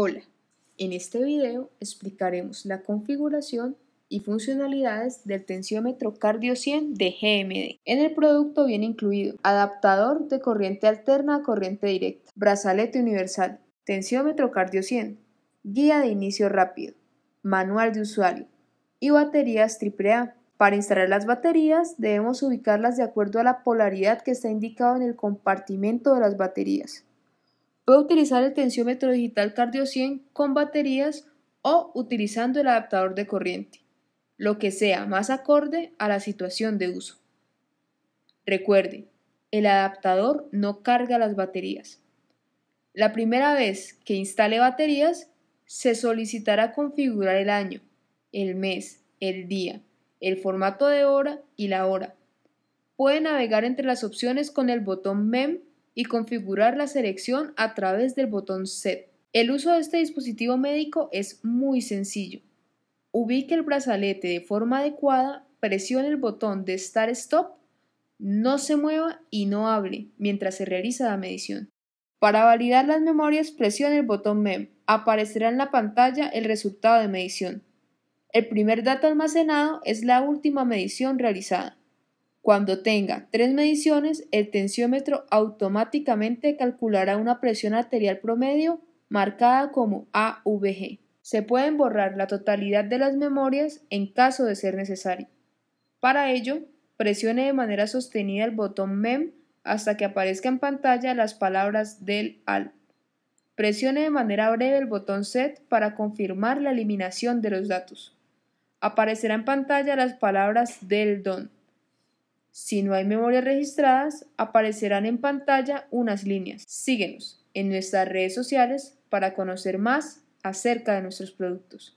Hola, en este video explicaremos la configuración y funcionalidades del tensiómetro Cardio 100 de GMD. En el producto viene incluido adaptador de corriente alterna a corriente directa, brazalete universal, tensiómetro Cardio 100, guía de inicio rápido, manual de usuario y baterías AAA. Para instalar las baterías debemos ubicarlas de acuerdo a la polaridad que está indicado en el compartimento de las baterías. Puede utilizar el tensiómetro digital Cardio 100 con baterías o utilizando el adaptador de corriente, lo que sea más acorde a la situación de uso. Recuerde, el adaptador no carga las baterías. La primera vez que instale baterías, se solicitará configurar el año, el mes, el día, el formato de hora y la hora. Puede navegar entre las opciones con el botón MEM y configurar la selección a través del botón Set. El uso de este dispositivo médico es muy sencillo. Ubique el brazalete de forma adecuada, presione el botón de Start Stop, no se mueva y no hable mientras se realiza la medición. Para validar las memorias, presione el botón MEM. Aparecerá en la pantalla el resultado de medición. El primer dato almacenado es la última medición realizada. Cuando tenga tres mediciones, el tensiómetro automáticamente calculará una presión arterial promedio marcada como AVG. Se pueden borrar la totalidad de las memorias en caso de ser necesario. Para ello, presione de manera sostenida el botón MEM hasta que aparezca en pantalla las palabras del AL. Presione de manera breve el botón SET para confirmar la eliminación de los datos. Aparecerá en pantalla las palabras del DON. Si no hay memorias registradas, aparecerán en pantalla unas líneas. Síguenos en nuestras redes sociales para conocer más acerca de nuestros productos.